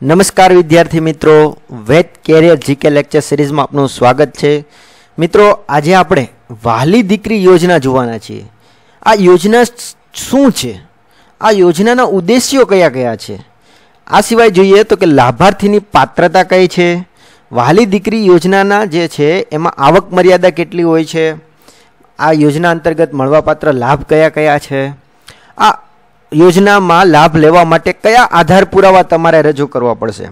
नमस्कार विद्यार्थी मित्रों Ved career GK lecture series में आपनो स्वागत छे मित्रों आज ये आपड़े वाली दिक्री योजना जोवना चाहिए आ योजना શું છે આ યોજનાના ઉદ્દેશ્યો કયા કયા છે આ સિવાય જોઈએ તો કે લાભાર્થીની પાત્રતા કઈ છે વાલી દીકરી યોજનાના જે છે એમાં આવક મર્યાદા કેટલી હોય છે આ યોજના અંતર્ગત મળવાપાત્ર લાભ કયા કયા છે આ યોજના માં લાભ લેવા માટે કયા આધાર પુરાવા તમારે રજૂ કરવા પડશે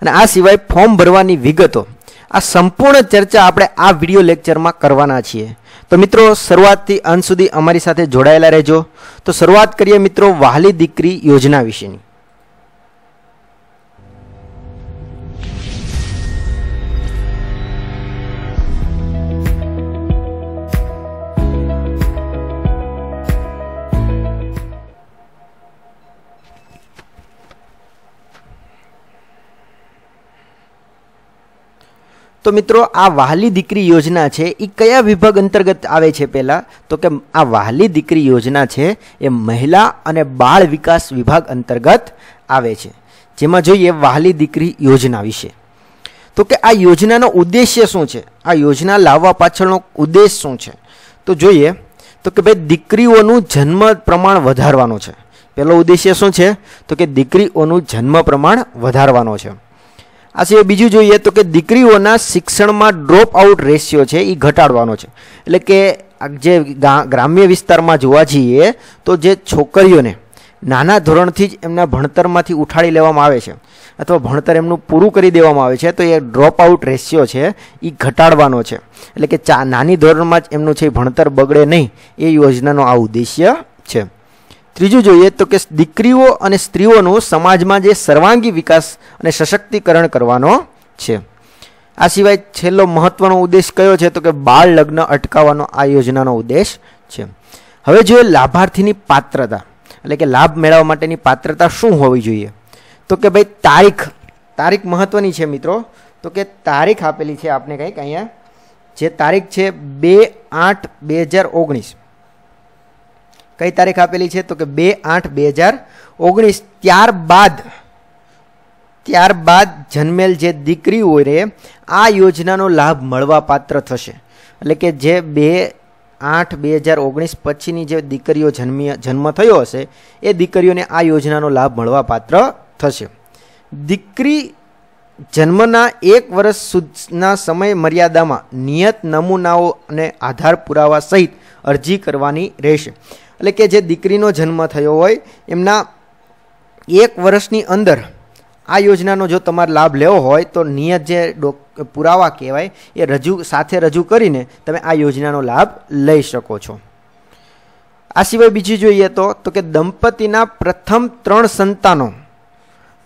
અને આ સિવાય ફોર્મ ભરવાની વિગતો આ સંપૂર્ણ ચર્ચા આપણે આ વિડિયો લેક્ચર માં કરવાના છીએ તો મિત્રો શરૂઆત થી અંત સુધી અમારી સાથે જોડાયેલા રહેજો તો શરૂઆત કરીએ મિત્રો વાહલી દીકરી યોજના વિશેની તો મિત્રો આ વહાલી દીકરી યોજના છે એ કયા વિભાગ અંતર્ગત આવે છે પહેલાં તો કે આ વહાલી દીકરી યોજના છે એ મહિલા અને બાળ વિકાસ વિભાગ અંતર્ગત આવે છે જેમાં જોઈએ વહાલી દીકરી યોજના વિશે તો કે આ યોજનાનો ઉદ્દેશ્ય શું છે આ યોજના લાવવા પાછળનો ઉદ્દેશ શું છે તો જોઈએ તો કે ભાઈ દીકરીઓનું જન્મ પ્રમાણ વધારવાનો છે પહેલો ઉદ્દેશ્ય શું છે તો કે દીકરીઓનું જન્મ પ્રમાણ વધારવાનો છે આસી બીજું જોઈએ તો કે દીકરીઓના શિક્ષણમાં ડ્રોપઆઉટ રેશિયો છે ઈ ઘટાડવાનો છે એટલે કે જે ગ્રામ્ય વિસ્તારમાં જોવા જોઈએ તો જે છોકરીઓને નાના ધોરણથી જ એમના ભણતરમાંથી ઉઠાળી લેવામાં આવે છે અથવા ભણતર એમનું પૂરૂ કરી દેવામાં આવે છે તો એ ડ્રોપઆઉટ રેશિયો છે ઈ ઘટાડવાનો છે એટલે કે નાની ધોરણમાં જ એમનું છે ભણતર બગડે નહીં એ યોજનાનો ઉદ્દેશ્ય છે ત્રીજુ જોઈએ તો કે દીકરીઓ અને સ્ત્રીઓનો સમાજમાં જે सर्वांगी विकास અને સશક્તિકરણ કરવાનો છે આ સિવાય છેલ્લો મહત્વનો ઉદ્દેશ કયો છે તો કે બાળ લગ્ન અટકાવવાનો આ યોજનાનો ઉદ્દેશ છે હવે જોઈએ લાભાર્થીની પાત્રતા એટલે કે લાભ મેળવવા માટેની પાત્રતા શું હોવી જોઈએ તો કે ભાઈ તારીખ તારીખ મહત્વની છે મિત્રો તો કે તારીખ આપેલી છે આપને કઈક અહીંયા જે તારીખ છે 2 8 2019 કઈ તારીખ આપેલી છે તો કે 2 8 2019 ત્યારબાદ ત્યારબાદ જન્મેલ જે દીકરી હોય રે આ યોજનાનો લાભ મળવા પાત્ર થશે એટલે કે જે 2 8 2019 પછીની જે દીકરીઓ જન્મ થયો હશે એ દીકરીઓને આ યોજનાનો લાભ મળવા પાત્ર થશે દીકરી જન્મના 1 વર્ષ સુધીના સમય મર્યાદામાં નિયત નમૂનાઓ અને આધાર પુરાવા સહિત અરજી કરવાની રહેશે એટલે કે જે દીકરીનો જન્મ થયો હોય એમના એક વર્ષની અંદર આ યોજનાનો જો તમારે લાભ લેવો હોય તો નિયત જે પુરાવા કહેવાય એ રજૂ સાથે રજૂ કરીને તમે આ યોજનાનો લાભ લઈ શકો છો આ સિવાય બીજી જોઈએ તો તો કે દંપતીના પ્રથમ ત્રણ સંતાનો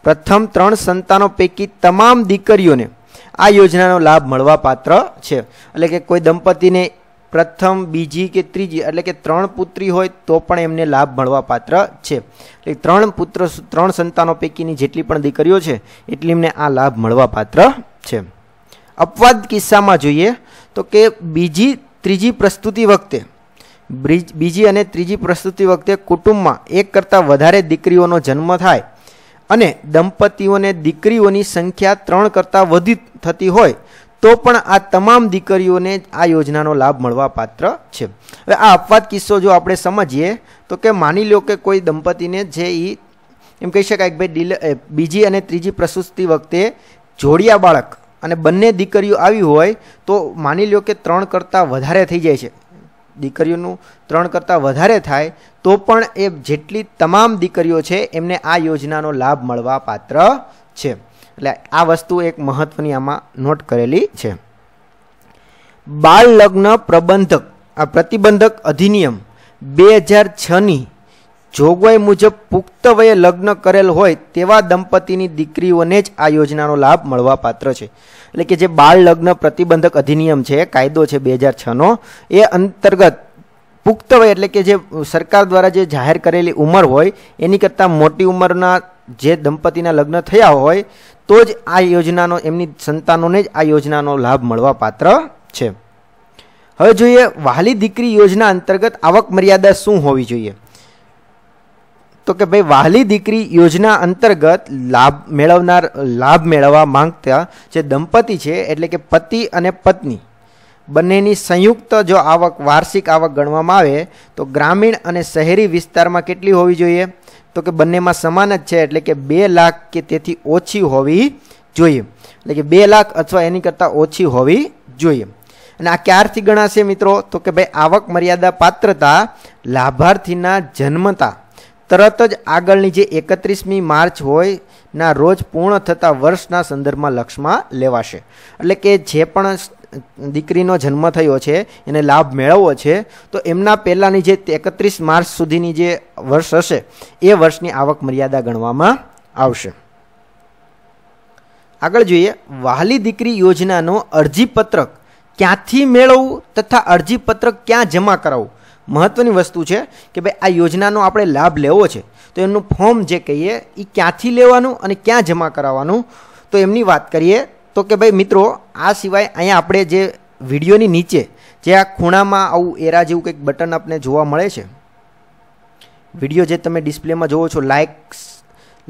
પ્રથમ ત્રણ સંતાનો પૈકી તમામ દીકરીઓને આ યોજનાનો લાભ મળવાપાત્ર છે એટલે કે કોઈ દંપતીને પ્રથમ બીજી કે ત્રીજી એટલે કે ત્રણ પુત્રી હોય તો પણ એમને લાભ મળવાપાત્ર છે એટલે ત્રણ પુત્ર ત્રણ સંતાનો પેકીની જેટલી પણ દીકરીઓ છે એટલે એમને આ લાભ મળવાપાત્ર છે અપવાદ કિસ્સામાં જોઈએ તો કે બીજી ત્રીજી પ્રસ્તુતિ વખતે બ્રીજ બીજી અને ત્રીજી પ્રસ્તુતિ વખતે કુટુંબમાં એક કરતાં વધારે દીકરીઓનો જન્મ થાય અને દંપતીઓને દીકરીઓની સંખ્યા ત્રણ કરતાં વધિત થતી હોય તો પણ આ તમામ દીકરીઓને આ યોજનાનો લાભ મળવા પાત્ર છે હવે આ અપવાદ કિસ્સો જો આપણે સમજીએ તો કે માની લો કે કોઈ દંપતીને જે ઈ એમ કહી શકાય કે ભાઈ બીજી અને ત્રીજી પ્રસૂતિ વખતે જોડિયા બાળક અને બન્ને દીકરીઓ આવી હોય તો માની લો કે ત્રણ કરતાં વધારે થઈ જશે દીકરીઓનું ત્રણ કરતાં વધારે થાય તો પણ એ જેટલી તમામ દીકરીઓ છે એમને આ યોજનાનો લાભ મળવા પાત્ર છે એટલે આ વસ્તુ એક મહત્વની આમાં નોટ કરેલી છે બાળ લગ્ન પ્રબંધક આ પ્રતિબંધક અધિનિયમ બે હજાર છની જોગવાઈ મુજબ પુખ્ત વયે લગ્ન કરેલ હોય તેવા દંપતીની દીકરીઓને જ આ યોજનાનો લાભ મળવા પાત્ર છે એટલે કે જે બાળ લગ્ન પ્રતિબંધક અધિનિયમ છે કાયદો છે બે હજાર છનો એ અંતર્ગત પુખ્ત વય એટલે કે જે સરકાર દ્વારા જે જાહેર કરેલી ઉંમર હોય એની કરતાં મોટી ઉંમરના જે દંપતીના લગ્ન થયા હોય તો જ આ યોજનાનો એમની સંતાનોને જ આ યોજનાનો લાભ મળવા પાત્ર છે હવે જોઈએ વાહલી દીકરી યોજના અંતર્ગત આવક મર્યાદા શું હોવી જોઈએ તો કે ભાઈ વાહલી દીકરી યોજના અંતર્ગત લાભ મેળવનાર લાભ મેળવવા માંગતા જે દંપતી છે એટલે કે પતિ અને પત્ની બંનેની સંયુક્ત જો આવક વાર્ષિક આવક ગણવામાં આવે તો ગ્રામીણ અને શહેરી વિસ્તારમાં કેટલી હોવી જોઈએ તો કે બન્નેમાં સમાન જ છે એટલે કે 2 લાખ કે તેથી ઓછી હોવી જોઈએ એટલે કે 2 લાખ अथवा એની કરતા ઓછી હોવી જોઈએ અને આ ક્યારથી ગણાશે મિત્રો તો કે ભાઈ આવક મર્યાદા પાત્રતા લાભાર્થીના જન્મતા તરત જ આગળની જે 31મી માર્ચ હોય ના રોજ પૂર્ણ થતા વર્ષના સંદર્ભમાં લક્ષમા લેવાશે એટલે કે જે પણ દીકરીનો જન્મ થયો છે એને લાભ મેળવવો છે તો એમના પહેલાંની જે એકત્રીસ માર્ચ સુધીની જે વર્ષ હશે એ વર્ષની આવક મર્યાદા ગણવામાં આવશે આગળ જોઈએ વહાલી દીકરી યોજનાનો અરજીપત્રક ક્યાંથી મેળવવું તથા અરજીપત્રક ક્યાં જમા કરાવવું મહત્વની વસ્તુ છે કે ભાઈ આ યોજનાનો આપણે લાભ લેવો છે તો એમનું ફોર્મ જે કહીએ એ ક્યાંથી લેવાનું અને ક્યાં જમા કરાવવાનું તો એમની વાત કરીએ તો કે ભાઈ મિત્રો આ સિવાય અહીંયા આપણે જે વિડીયોની નીચે જે આ ખૂણામાં આવું એરા જેવું કંઈક બટન આપને જોવા મળે છે વિડીયો જે તમે ડિસ્પ્લેમાં જોવો છો લાઇક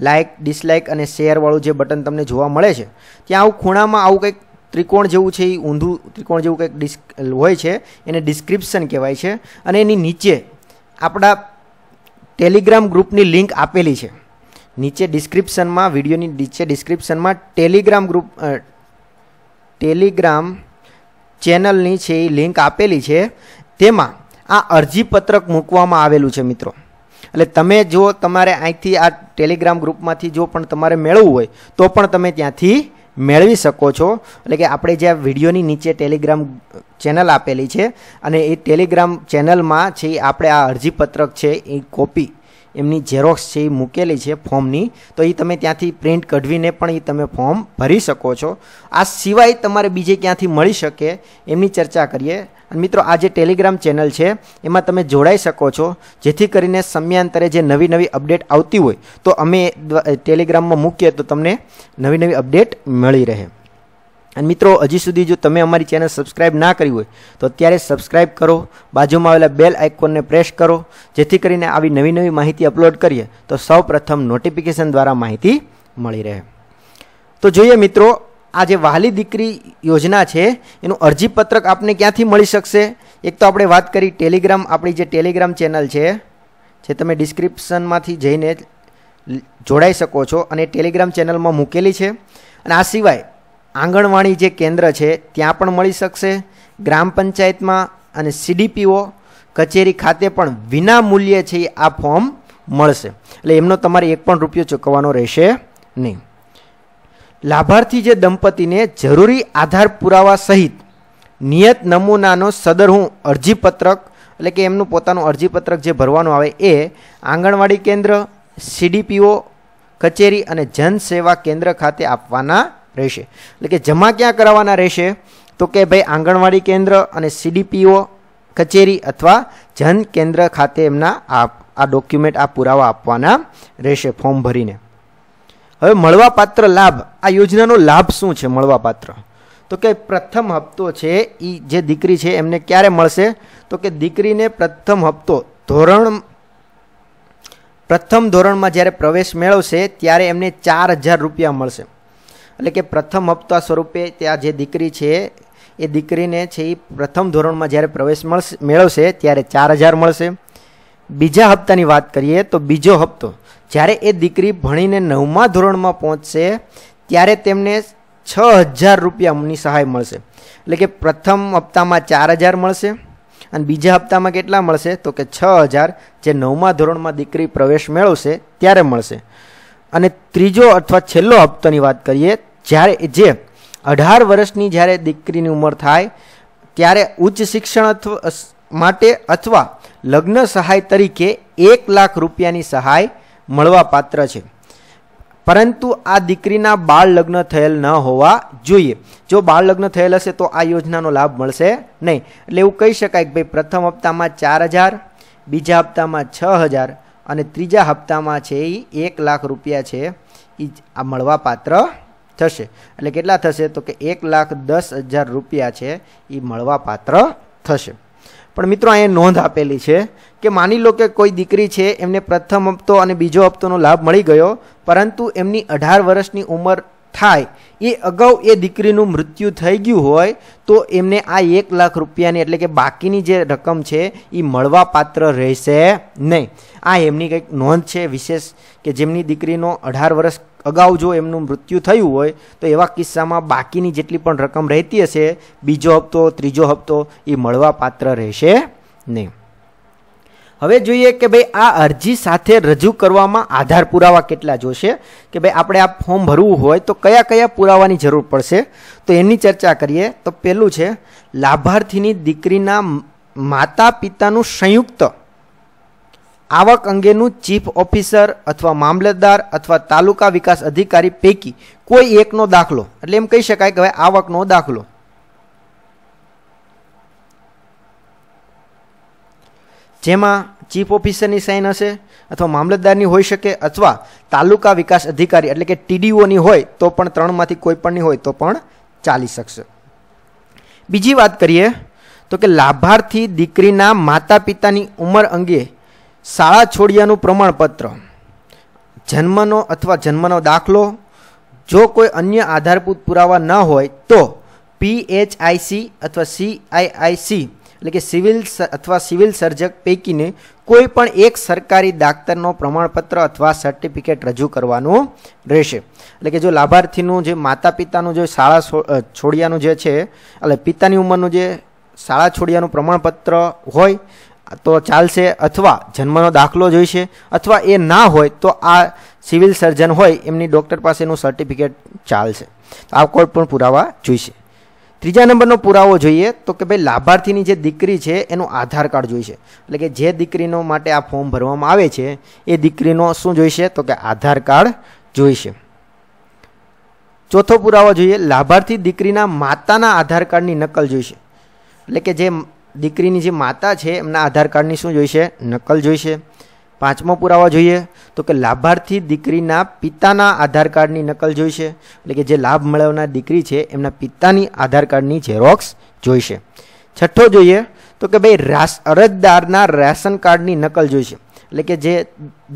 લાઇક ડિસલાઇક અને શેરવાળું જે બટન તમને જોવા મળે છે ત્યાં આવું ખૂણામાં આવું કંઈક ત્રિકોણ જેવું છે એ ઊંધું ત્રિકોણ જેવું કંઈક ડિસ્ક હોય છે એને ડિસ્ક્રિપ્શન કહેવાય છે અને એની નીચે આપણા ટેલિગ્રામ ગ્રુપની લિંક આપેલી છે નીચે ડિસ્ક્રિપ્શનમાં વિડીયોની નીચે ડિસ્ક્રિપ્શનમાં ટેલિગ્રામ ગ્રુપ ટેલિગ્રામ ચેનલની છે એ લિંક આપેલી છે તેમાં આ અરજીપત્રક મૂકવામાં આવેલું છે મિત્રો એટલે તમે જો તમારે અહીંથી આ ટેલિગ્રામ ગ્રુપમાંથી જો પણ તમારે મેળવવું હોય તો પણ તમે ત્યાંથી મેળવી શકો છો એટલે કે આપણે જે આ વિડીયોની નીચે ટેલિગ્રામ ચેનલ આપેલી છે અને એ ટેલિગ્રામ ચેનલમાં છે આપણે આ અરજીપત્રક છે એ કોપી એમની ઝેરોક્સ છે મુકેલી છે ફોર્મની તો એ તમે ત્યાંથી પ્રિન્ટ કઢવીને પણ એ તમે ફોર્મ ભરી શકો છો આ સિવાય તમારે બીજે ક્યાંથી મળી શકે એમની ચર્ચા કરીએ અને મિત્રો આ જે ટેલિગ્રામ ચેનલ છે એમાં તમે જોડાઈ શકો છો જેથી કરીને સમયાંતરે જે નવી નવી અપડેટ આવતી હોય તો અમે ટેલિગ્રામમાં મૂકીએ તો તમને નવી નવી અપડેટ મળી રહે અને મિત્રો અજી સુધી જો તમે અમારી ચેનલ સબ્સ્ક્રાઇબ ના કરી હોય તો અત્યારે સબ્સ્ક્રાઇબ કરો બાજુમાં આવેલા બેલ આઇકન ને પ્રેસ કરો જેથી કરીને આવી નવી નવી માહિતી અપલોડ કરીએ તો સૌપ્રથમ નોટિફિકેશન દ્વારા માહિતી મળી રહે તો જોઈએ મિત્રો આ જે વાહલી દીકરી યોજના છે એનું અરજી પત્રક આપને ક્યાંથી મળી શકે એક તો આપણે વાત કરી ટેલિગ્રામ આપણી જે ટેલિગ્રામ ચેનલ છે જે તમે ડિસ્ક્રિપ્શનમાંથી જઈને જોડાઈ શકો છો અને ટેલિગ્રામ ચેનલમાં મૂકેલી છે અને આ સિવાય આંગણવાડી જે કેન્દ્ર છે ત્યાં પણ મળી શકશે ગ્રામ પંચાયતમાં અને સીડીપીઓ કચેરી ખાતે પણ વિના મૂલ્યે છે આ ફોર્મ મળશે એટલે એમનો તમારે એક પણ રૂપિયો ચૂકવવાનો રહેશે નહીં લાભાર્થી જે દંપતીને જરૂરી આધાર પુરાવા સહિત નિયત નમૂનાનો સદર હું અરજીપત્રક એટલે કે એમનું પોતાનું અરજીપત્રક જે ભરવાનું આવે એ આંગણવાડી કેન્દ્ર સીડીપીઓ કચેરી અને જનસેવા કેન્દ્ર ખાતે આપવાના રેશે એટલે કે જમા ક્યાં કરાવવાના રહેશે તો કે ભાઈ આંગણવાડી કેન્દ્ર અને સીડીપીઓ કચેરી અથવા જન કેન્દ્ર ખાતે એમના આપ આ ડોક્યુમેન્ટ આ પૂરાવા આપવાના રહેશે ફોર્મ ભરીને હવે મળવાપાત્ર લાભ આ યોજનાનો લાભ શું છે મળવાપાત્ર તો કે પ્રથમ હપ્તો છે ઈ જે દીકરી છે એમને ક્યારે મળશે તો કે દીકરીને પ્રથમ હપ્તો ધોરણ પ્રથમ ધોરણમાં જ્યારે પ્રવેશ મેળવશે ત્યારે એમને 4000 રૂપિયા મળશે એટલે કે પ્રથમ હપ્તા સ્વરૂપે ત્યાં જે દીકરી છે એ દીકરીને છેી પ્રથમ ધોરણમાં જ્યારે પ્રવેશ મળશે ત્યારે 4000 મળશે બીજા હપ્તાની વાત કરીએ તો બીજો હપ્તો જ્યારે એ દીકરી ભણીને નવમા ધોરણમાં પહોંચશે ત્યારે તેમને 6000 રૂપિયાની સહાય મળશે એટલે કે પ્રથમ હપ્તામાં 4000 મળશે અને બીજા હપ્તામાં કેટલા મળશે તો કે 6000 જે નવમા ધોરણમાં દીકરી પ્રવેશ મેળવશે ત્યારે મળશે અને ત્રીજો અથવા છેલ્લો હપ્તોની વાત કરીએ જ્યારે જે 18 વર્ષની જ્યારે દીકરીની ઉંમર થાય ત્યારે ઉચ્ચ શિક્ષણ અથવા માટે અથવા લઘ્ન સહાય તરીકે 1 લાખ રૂપિયાની સહાય મળવા પાત્ર છે પરંતુ આ દીકરીના બાળ લઘ્ન થયેલ ન હોવા જોઈએ જો બાળ લઘ્ન થયેલ હશે તો આ યોજનાનો લાભ મળશે નહીં એટલે એ હું કહી શકાય કે ભાઈ પ્રથમ અઠવાડામાં 4000 બીજા અઠવાડામાં 6000 અને ત્રીજા અઠવાડામાં છે એ 1 લાખ રૂપિયા છે આ મળવા પાત્ર થશે એટલે કેટલા થશે તો કે એક લાખ દસ હજાર રૂપિયા છે એ મળવાપાત્ર થશે પણ મિત્રો અહીંયા નોંધ આપેલી છે કે માની લો કે કોઈ દીકરી છે એમને પ્રથમ હપ્તો અને બીજો હપ્તોનો લાભ મળી ગયો પરંતુ એમની અઢાર વર્ષની ઉંમર થાય એ અગાવ એ દીકરી નું મૃત્યુ થઈ ગયું હોય તો એમને આ 1 લાખ રૂપિયા ની એટલે કે બાકી ની જે રકમ છે એ મળવા પાત્ર રહેશે નહીં આ એમ ની એક નોન છે વિશેષ કે જેમ ની દીકરી નો 18 વર્ષ અગાઉ જો એમનું મૃત્યુ થયું હોય તો એવા કિસ્સા માં બાકી ની જેટલી પણ રકમ રહેતી છે બીજો हफ्ટો ત્રીજો હપ્તો એ મળવા પાત્ર રહેશે નહીં હવે જોઈએ કે ભાઈ આ અરજી સાથે રજૂ કરવામાં આધાર પુરાવા કેટલા જોશે કે ભાઈ આપણે આ ફોર્મ ભરવું હોય તો કયા કયા પુરાવાની જરૂર પડશે તો એની ચર્ચા કરીએ તો પહેલું છે લાભાર્થીની દીકરીના માતા-પિતાનું સંયુક્ત આવક અંગેનું ચીફ ઓફિસર અથવા મામલતદાર અથવા તાલુકા વિકાસ અધિકારી પેકી કોઈ એકનો દાખલો એટલે એમ કહી શકાય કે આવકનો દાખલો जेमा चीफ ऑफिसरनी साइन असे अथवा मामलतदारनी होई सके अथवा तालुका विकास अधिकारी એટલે કે ટીડીઓ ની હોય તો પણ 3 માંથી કોઈપણ ની હોય તો પણ ચાલી શકે બીજી વાત કરીએ તો કે लाभार्थी દીકરીના માતાપિતાની ઉંમર અંગે શાળા છોડિયાનું પ્રમાણપત્ર જન્મનો अथवा જન્મનો દાખલો જો કોઈ અન્ય આધાર પુત પુરાવા ન હોય તો PHIC અથવા CIC એટલે કે સિવિલ અથવા સિવિલ સર્જક પેકીને કોઈ પણ એક સરકારી ડાક્ટરનો પ્રમાણપત્ર અથવા સર્ટિફિકેટ રજુ કરવાનો રહેશે એટલે કે જો લાભાર્થીનો જે માતા-પિતાનો જે સાળા છોડિયાનો જે છે એટલે પિતાની ઉંમરનો જે સાળા છોડિયાનો પ્રમાણપત્ર હોય તો ચાલે અથવા જન્મનો દાખલો જોઈએ અથવા એ ના હોય તો આ સિવિલ સર્જન હોય એમની ડોક્ટર પાસેનું સર્ટિફિકેટ ચાલે તો આપકોટ પણ પુરાવા જોઈએ ત્રીજા નંબરનો પુરાવો જોઈએ તો કે ભાઈ લાભાર્થીની જે દીકરી છે એનો આધાર કાર્ડ જોઈએ એટલે કે જે દીકરીનો માટે આ ફોર્મ ભરવામાં આવે છે એ દીકરીનો શું જોઈએ તો કે આધાર કાર્ડ જોઈએ ચોથો પુરાવો જોઈએ લાભાર્થી દીકરીના માતાના આધાર કાર્ડની નકલ જોઈએ એટલે કે જે દીકરીની જે માતા છે એના આધાર કાર્ડની શું જોઈએ નકલ જોઈએ પાંચમો પુરાવો જોઈએ તો કે લાભાર્થી દીકરીના પિતાના આધાર કાર્ડની નકલ જોઈએ એટલે કે જે લાભ મળવના દીકરી છે એમના પિતાની આધાર કાર્ડની ઝેરોક્સ જોઈએ છઠ્ઠો જોઈએ તો કે ભાઈ અરજદારના રેશન કાર્ડની નકલ જોઈએ એટલે કે જે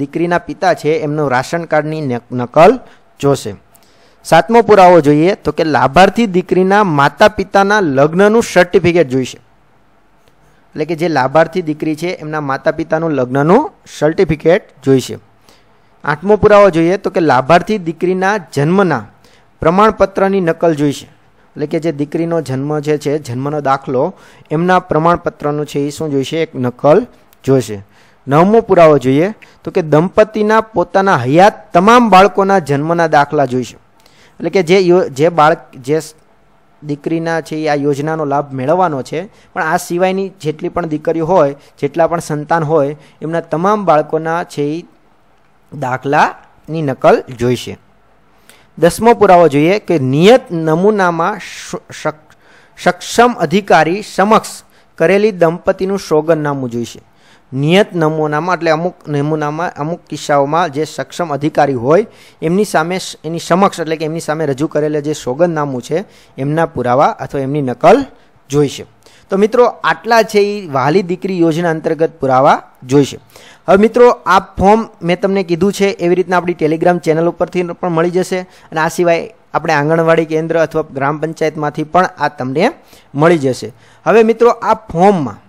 દીકરીના પિતા છે એમનો રેશન કાર્ડની નકલ જોશે સાતમો પુરાવો જોઈએ તો કે લાભાર્થી દીકરીના માતા-પિતાના લગ્નનું સર્ટિફિકેટ જોઈએ એટલે કે જે લાભાર્થી દીકરી છે એમના માતા પિતાનું લગ્નનું સર્ટિફિકેટ જોઈશે આઠમો પુરાવો જોઈએ તો કે લાભાર્થી દીકરીના જન્મના પ્રમાણપત્રની નકલ જોઈશે એટલે કે જે દીકરીનો જન્મ જે છે જન્મનો દાખલો એમના પ્રમાણપત્રનું છે એ શું જોઈશે એક નકલ જોઈશે નવમો પુરાવો જોઈએ તો કે દંપતીના પોતાના હયાત તમામ બાળકોના જન્મના દાખલા જોઈશે એટલે કે જે જે બાળક જે દીકરીના છે આ યોજનાનો લાભ મેળવવાનો છે પણ આ સિવાયની જેટલી પણ દીકરીઓ હોય જેટલા પણ સંતાન હોય એમના તમામ બાળકોના છે એ દાખલાની નકલ જોઈશે દસમો પુરાવો જોઈએ કે નિયત નમૂનામાં સક્ષમ અધિકારી સમક્ષ કરેલી દંપતીનું સોગંદનામું જોઈશે નિયત નમૂનામાં એટલે અમુક નમૂનામાં અમુક કિસ્સાઓમાં જે સક્ષમ અધિકારી હોય એમની સામે એની સમક્ષ એટલે કે એમની સામે રજૂ કરેલા જે સોગંદનામું છે એમના પુરાવા અથવા એમની નકલ જોઈશે તો મિત્રો આટલા છે એ વહાલી દીકરી યોજના અંતર્ગત પુરાવા જોઈશે હવે મિત્રો આ ફોર્મ મેં તમને કીધું છે એવી રીતના આપણી ટેલિગ્રામ ચેનલ ઉપરથી પણ મળી જશે અને આ સિવાય આપણે આંગણવાડી કેન્દ્ર અથવા ગ્રામ પંચાયતમાંથી પણ આ તમને મળી જશે હવે મિત્રો આ ફોર્મમાં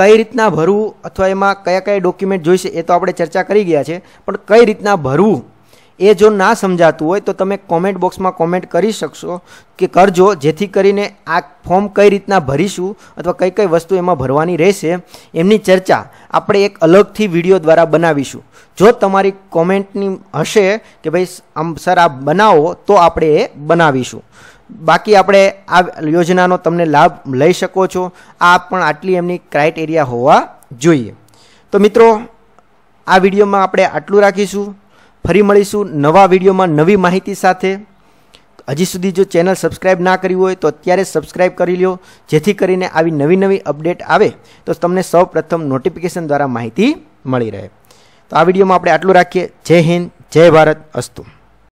કઈ રીતના ભરું અથવા એમાં કયા કયા ડોક્યુમેન્ટ જોઈશે એ તો આપણે ચર્ચા કરી ગયા છે પણ કઈ રીતના ભરું એ જો ના સમજાતું હોય તો તમે કમેન્ટ બોક્સમાં કમેન્ટ કરી શકશો કે કરજો જેથી કરીને આ ફોર્મ કઈ રીતના ભરીશુ અથવા કઈ કઈ વસ્તુ એમાં ભરવાની રહેશે એમની ચર્ચા આપણે એક અલગથી વિડિયો દ્વારા બનાવીશુ જો તમારી કમેન્ટની હશે કે ભાઈ અંસર આપ બનાવો તો આપણે બનાવીશુ બાકી આપણે આ યોજનાનો તમને લાભ લઈ શકો છો આ પણ આટલી એમની ક્રાઈટેરિયા હોવા જોઈએ તો મિત્રો આ વિડિયોમાં આપણે આટલું રાખીશું ફરી મળીશું નવા વિડિયોમાં નવી માહિતી સાથે અજી સુધી જો ચેનલ સબ્સ્ક્રાઇબ ના કરી હોય તો અત્યારે સબ્સ્ક્રાઇબ કરી લ્યો જેથી કરીને આવી નવી નવી અપડેટ આવે તો તમને સૌ પ્રથમ નોટિફિકેશન દ્વારા માહિતી મળી રહે તો આ વિડિયોમાં આપણે આટલું રાખીએ જય હિન્દ જય ભારત અસ્તો